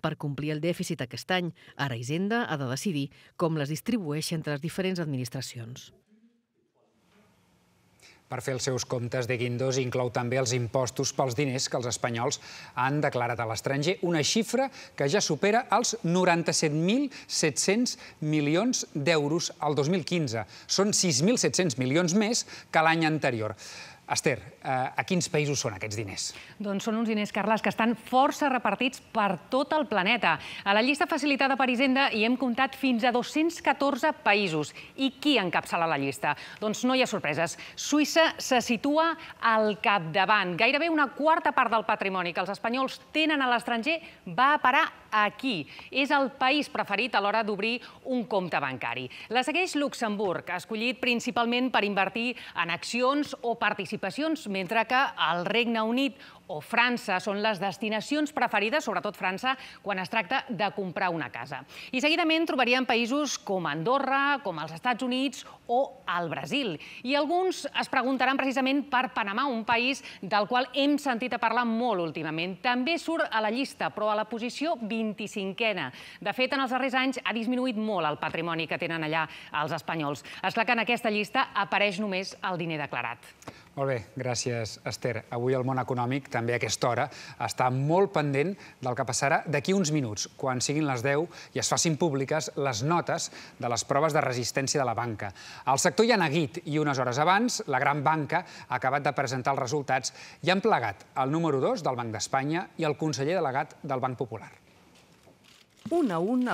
Per complir el dèficit aquest any, ara Hisenda ha de decidir com les distribueix entre les diferents administracions. Per fer els seus comptes de Guindos inclou també els impostos pels diners que els espanyols han declarat a l'estranger, una xifra que ja supera els 97.700 milions d'euros al 2015. Són 6.700 milions més que l'any anterior. Esther, eh, a quins països són aquests diners? Doncs són uns diners, Carles, que estan força repartits per tot el planeta. A la llista facilitada per Hisenda hi hem comptat fins a 214 països. I qui encapçala la llista? Doncs no hi ha sorpreses. Suïssa se situa al capdavant. Gairebé una quarta part del patrimoni que els espanyols tenen a l'estranger va a parar aquí. És el país preferit a l'hora d'obrir un compte bancari. La segueix Luxemburg, escollit principalment per invertir en accions o participar participacions, mentre que el Regne Unit o França són les destinacions preferides, sobretot França, quan es tracta de comprar una casa. I seguidament trobaríem països com Andorra, com els Estats Units o el Brasil. I alguns es preguntaran precisament per Panamà, un país del qual hem sentit a parlar molt últimament. També surt a la llista, però a la posició 25 ena De fet, en els darrers anys ha disminuït molt el patrimoni que tenen allà els espanyols. És clar que en aquesta llista apareix només el diner declarat. Molt bé, gràcies, Esther. Avui el món econòmic, també a aquesta hora, està molt pendent del que passarà d'aquí uns minuts, quan siguin les 10 i es facin públiques les notes de les proves de resistència de la banca. El sector ja ha neguit i unes hores abans la gran banca ha acabat de presentar els resultats i han plegat el número 2 del Banc d'Espanya i el conseller delegat del Banc Popular. Un a un...